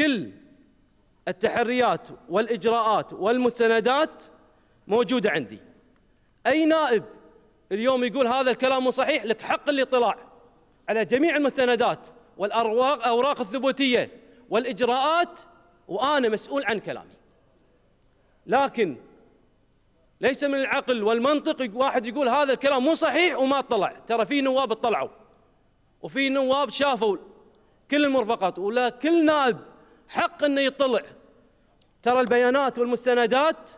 كل التحريات والإجراءات والمستندات موجودة عندي أي نائب اليوم يقول هذا الكلام مو صحيح لك حق الاطلاع على جميع المستندات والأرواق الثبوتية والإجراءات وأنا مسؤول عن كلامي لكن ليس من العقل والمنطق واحد يقول هذا الكلام مو صحيح وما اطلع ترى في نواب اطلعوا وفي نواب شافوا كل المرفقات ولا كل نائب حق انه يطلع ترى البيانات والمستندات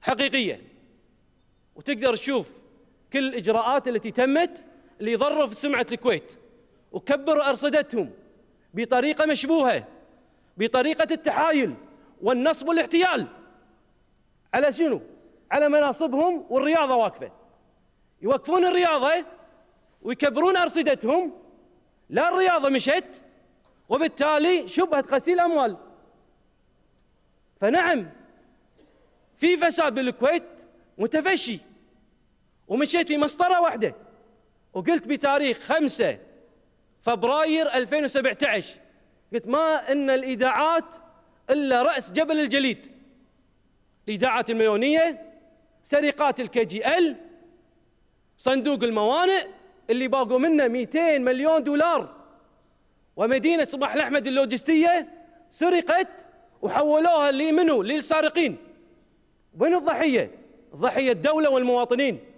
حقيقيه وتقدر تشوف كل الاجراءات التي تمت اللي ضروا في سمعه الكويت وكبروا ارصدتهم بطريقه مشبوهه بطريقه التحايل والنصب والاحتيال على شنو؟ على مناصبهم والرياضه واقفه يوقفون الرياضه ويكبرون ارصدتهم لا الرياضه مشت وبالتالي شبهة غسيل أموال فنعم في فساد بالكويت متفشي ومشيت في مسطرة واحدة وقلت بتاريخ 5 فبراير 2017 قلت ما ان الايداعات الا راس جبل الجليد الايداعات المليونيه سرقات الكي جي ال صندوق الموانئ اللي باقوا منه 200 مليون دولار ومدينة صباح الأحمد اللوجستية سرقت وحولوها لمنو للسارقين من الضحية؟ الضحية الدولة والمواطنين